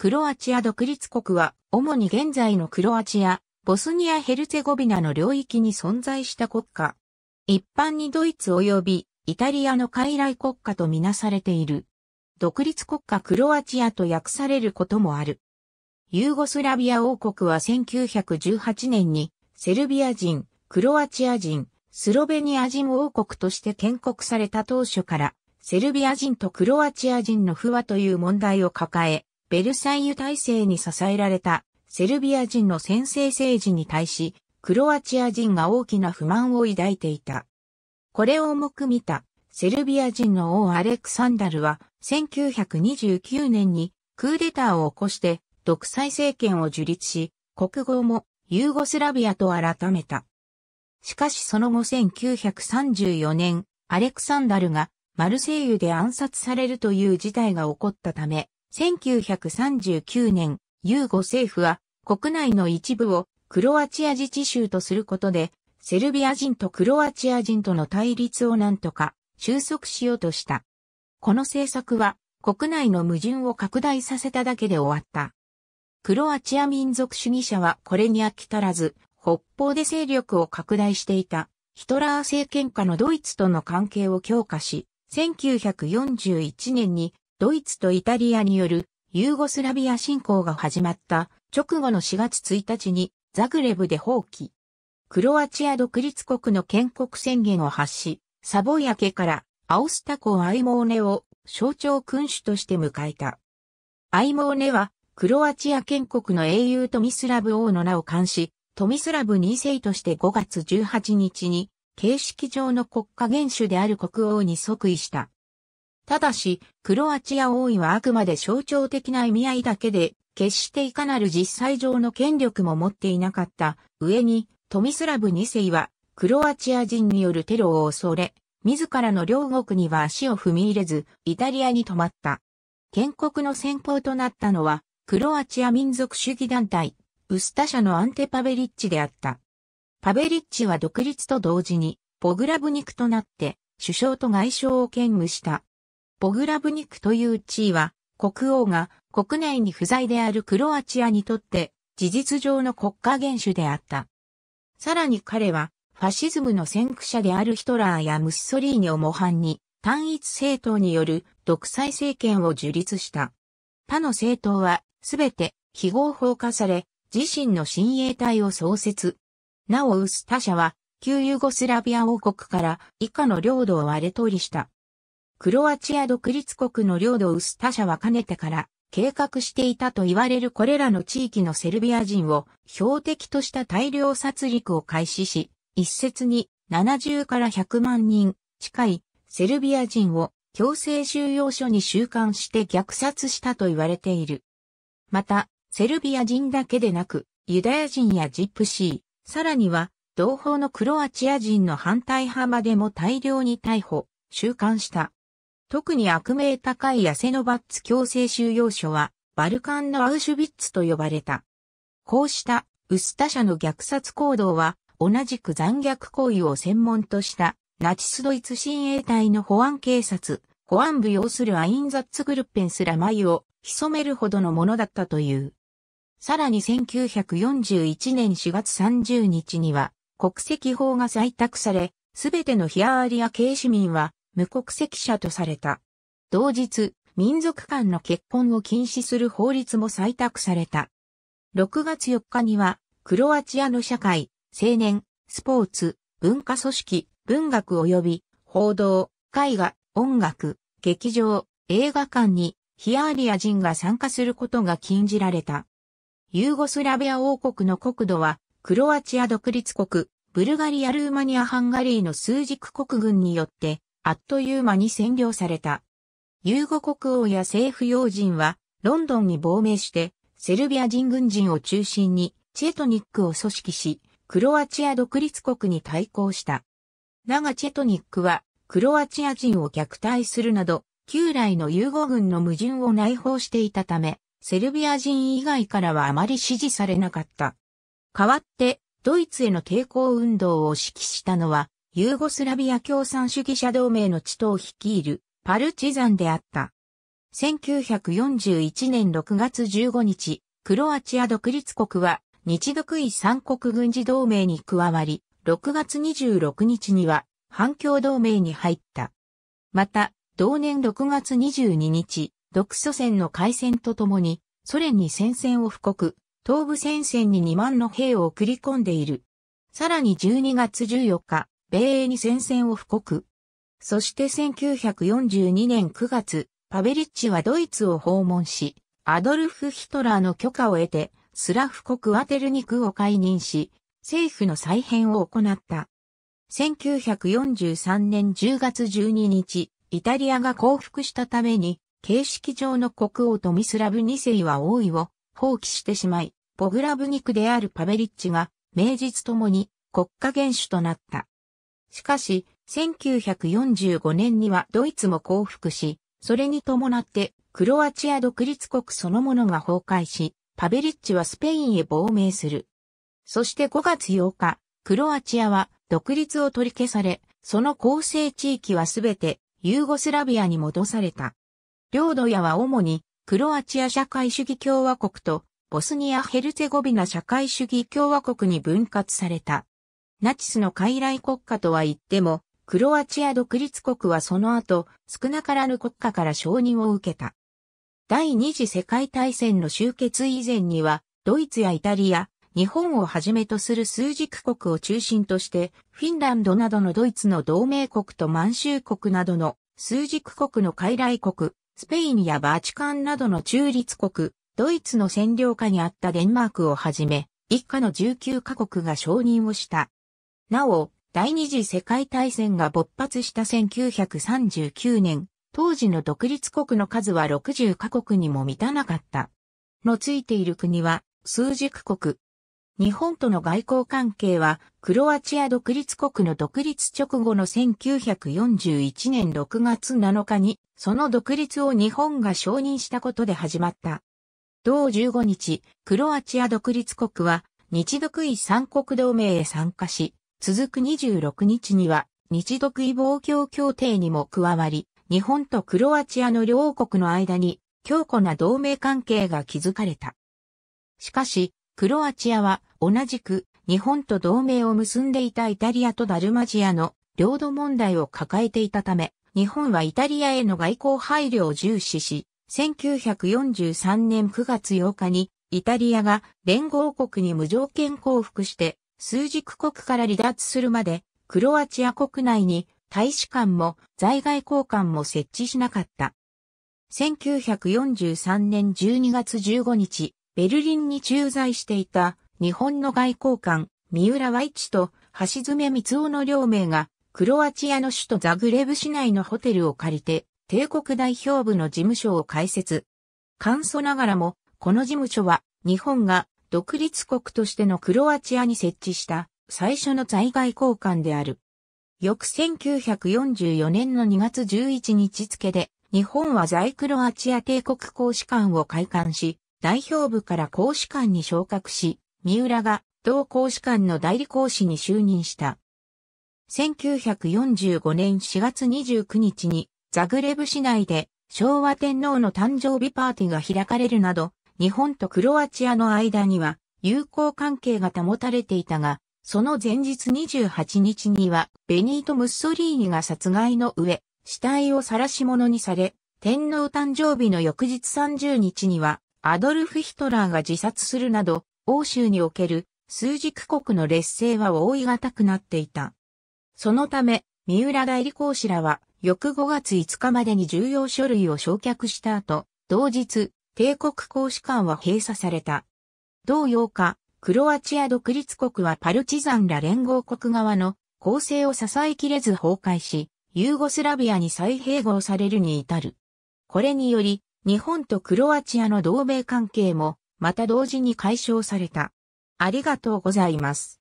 クロアチア独立国は、主に現在のクロアチア、ボスニア・ヘルツェゴビナの領域に存在した国家。一般にドイツ及びイタリアの傀儡国家とみなされている。独立国家クロアチアと訳されることもある。ユーゴスラビア王国は1918年にセルビア人、クロアチア人、スロベニア人王国として建国された当初から、セルビア人とクロアチア人の不和という問題を抱え、ベルサイユ体制に支えられたセルビア人の先制政治に対し、クロアチア人が大きな不満を抱いていた。これを重く見たセルビア人の王アレクサンダルは1929年にクーデターを起こして独裁政権を樹立し、国号もユーゴスラビアと改めた。しかしその後1934年、アレクサンダルがマルセイユで暗殺されるという事態が起こったため、1939年、ユーゴ政府は国内の一部をクロアチア自治州とすることで、セルビア人とクロアチア人との対立をなんとか収束しようとした。この政策は国内の矛盾を拡大させただけで終わった。クロアチア民族主義者はこれに飽き足らず、北方で勢力を拡大していたヒトラー政権下のドイツとの関係を強化し、1941年にドイツとイタリアによるユーゴスラビア侵攻が始まった直後の4月1日にザグレブで放棄。クロアチア独立国の建国宣言を発し、サボヤ家からアオスタコアイモーネを象徴君主として迎えた。アイモーネはクロアチア建国の英雄トミスラブ王の名を冠し、トミスラブ2世として5月18日に形式上の国家元首である国王に即位した。ただし、クロアチア王位はあくまで象徴的な意味合いだけで、決していかなる実際上の権力も持っていなかった。上に、トミスラブ2世は、クロアチア人によるテロを恐れ、自らの両国には足を踏み入れず、イタリアに泊まった。建国の先方となったのは、クロアチア民族主義団体、ウスタ社のアンテ・パベリッチであった。パベリッチは独立と同時に、ポグラブニクとなって、首相と外相を兼務した。ボグラブニクという地位は、国王が国内に不在であるクロアチアにとって、事実上の国家元首であった。さらに彼は、ファシズムの先駆者であるヒトラーやムッソリーニを模範に、単一政党による独裁政権を樹立した。他の政党は、すべて非合法化され、自身の親衛隊を創設。なおウス他社は、旧ユーゴスラビア王国から以下の領土を割れ取りした。クロアチア独立国の領土ウスタ社はかねてから計画していたと言われるこれらの地域のセルビア人を標的とした大量殺戮を開始し、一説に70から100万人近いセルビア人を強制収容所に収監して虐殺したと言われている。また、セルビア人だけでなく、ユダヤ人やジップシー、さらには、同胞のクロアチア人の反対派までも大量に逮捕、収監した。特に悪名高いヤセノバッツ強制収容所は、バルカンのアウシュビッツと呼ばれた。こうした、ウスタ社の虐殺行動は、同じく残虐行為を専門とした、ナチスドイツ親衛隊の保安警察、保安部要するアインザッツグルッペンすら眉を潜めるほどのものだったという。さらに1941年4月30日には、国籍法が採択され、すべてのヒアーリア系市民は無国籍者とされた。同日、民族間の結婚を禁止する法律も採択された。6月4日には、クロアチアの社会、青年、スポーツ、文化組織、文学及び、報道、絵画、音楽、劇場、映画館に、ヒアーリア人が参加することが禁じられた。ユーゴスラビア王国の国土は、クロアチア独立国、ブルガリア・ルーマニア・ハンガリーの枢軸国軍によってあっという間に占領された。ユーゴ国王や政府要人は、ロンドンに亡命して、セルビア人軍人を中心に、チェトニックを組織し、クロアチア独立国に対抗した。だがチェトニックは、クロアチア人を虐待するなど、旧来のユーゴ軍の矛盾を内包していたため、セルビア人以外からはあまり支持されなかった。代わって、ドイツへの抵抗運動を指揮したのは、ユーゴスラビア共産主義者同盟の地頭を率いるパルチザンであった。1941年6月15日、クロアチア独立国は日独位三国軍事同盟に加わり、6月26日には反共同盟に入った。また、同年6月22日、独ソ戦の開戦とともに、ソ連に戦線を布告、東部戦線に2万の兵を送り込んでいる。さらに12月14日、米英に戦線を布告。そして1942年9月、パベリッチはドイツを訪問し、アドルフ・ヒトラーの許可を得て、スラフ国アテルニクを解任し、政府の再編を行った。1943年10月12日、イタリアが降伏したために、形式上の国王とミスラブ2世は王位を放棄してしまい、ポグラブニクであるパベリッチが、名実ともに国家元首となった。しかし、1945年にはドイツも降伏し、それに伴ってクロアチア独立国そのものが崩壊し、パベリッチはスペインへ亡命する。そして5月8日、クロアチアは独立を取り消され、その構成地域はすべてユーゴスラビアに戻された。領土屋は主にクロアチア社会主義共和国とボスニア・ヘルツェゴビナ社会主義共和国に分割された。ナチスの傀儡国家とは言っても、クロアチア独立国はその後、少なからぬ国家から承認を受けた。第二次世界大戦の終結以前には、ドイツやイタリア、日本をはじめとする数軸国を中心として、フィンランドなどのドイツの同盟国と満州国などの数軸国の傀儡国、スペインやバチカンなどの中立国、ドイツの占領下にあったデンマークをはじめ、一下の19カ国が承認をした。なお、第二次世界大戦が勃発した1939年、当時の独立国の数は60カ国にも満たなかった。のついている国は、数軸国。日本との外交関係は、クロアチア独立国の独立直後の1941年6月7日に、その独立を日本が承認したことで始まった。同15日、クロアチア独立国は、日独位三国同盟へ参加し、続く26日には、日独位防共協定にも加わり、日本とクロアチアの両国の間に強固な同盟関係が築かれた。しかし、クロアチアは同じく日本と同盟を結んでいたイタリアとダルマジアの領土問題を抱えていたため、日本はイタリアへの外交配慮を重視し、1943年9月8日にイタリアが連合国に無条件降伏して数軸国から離脱するまで、クロアチア国内に大使館も在外公館も設置しなかった。1943年12月15日、ベルリンに駐在していた日本の外交官、三浦和一と橋爪光雄の両名が、クロアチアの首都ザグレブ市内のホテルを借りて、帝国代表部の事務所を開設。簡素ながらも、この事務所は日本が独立国としてのクロアチアに設置した最初の在外交換である。翌1944年の2月11日付で、日本は在クロアチア帝国公使館を開館し、代表部から公使館に昇格し、三浦が同公使館の代理公使に就任した。1945年4月29日に、ザグレブ市内で昭和天皇の誕生日パーティーが開かれるなど、日本とクロアチアの間には友好関係が保たれていたが、その前日28日には、ベニート・ムッソリーニが殺害の上、死体を晒し者にされ、天皇誕生日の翌日30日には、アドルフ・ヒトラーが自殺するなど、欧州における数軸国の劣勢は覆い難くなっていた。そのため、三浦代理公使らは、翌5月5日までに重要書類を焼却した後、同日、帝国公使館は閉鎖された。同8日、クロアチア独立国はパルチザンら連合国側の構成を支えきれず崩壊し、ユーゴスラビアに再併合されるに至る。これにより、日本とクロアチアの同盟関係も、また同時に解消された。ありがとうございます。